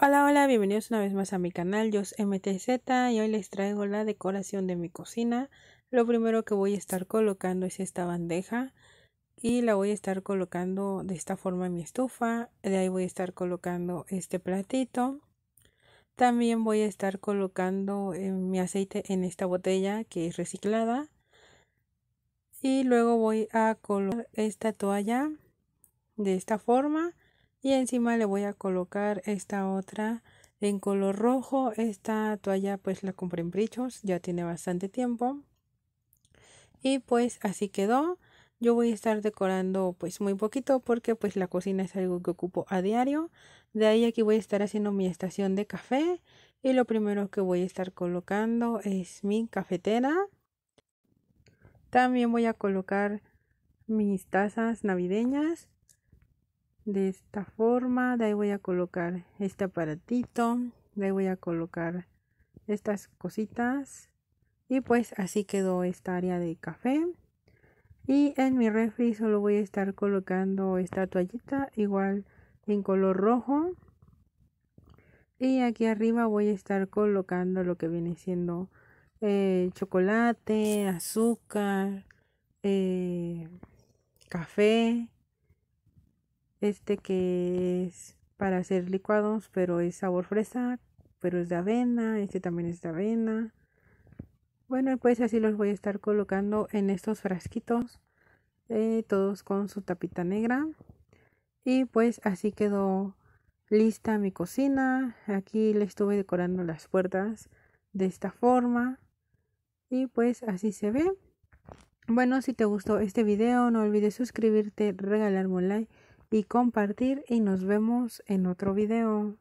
Hola, hola, bienvenidos una vez más a mi canal, yo soy MTZ y hoy les traigo la decoración de mi cocina. Lo primero que voy a estar colocando es esta bandeja y la voy a estar colocando de esta forma en mi estufa. De ahí voy a estar colocando este platito. También voy a estar colocando eh, mi aceite en esta botella que es reciclada. Y luego voy a colocar esta toalla de esta forma y encima le voy a colocar esta otra en color rojo esta toalla pues la compré en brichos ya tiene bastante tiempo y pues así quedó yo voy a estar decorando pues muy poquito porque pues la cocina es algo que ocupo a diario de ahí aquí voy a estar haciendo mi estación de café y lo primero que voy a estar colocando es mi cafetera también voy a colocar mis tazas navideñas de esta forma de ahí voy a colocar este aparatito de ahí voy a colocar estas cositas y pues así quedó esta área de café y en mi refri solo voy a estar colocando esta toallita igual en color rojo y aquí arriba voy a estar colocando lo que viene siendo eh, chocolate azúcar eh, café este que es para hacer licuados, pero es sabor fresa, pero es de avena, este también es de avena. Bueno, pues así los voy a estar colocando en estos frasquitos, eh, todos con su tapita negra. Y pues así quedó lista mi cocina. Aquí le estuve decorando las puertas de esta forma. Y pues así se ve. Bueno, si te gustó este video, no olvides suscribirte, regalarme un like y compartir y nos vemos en otro video.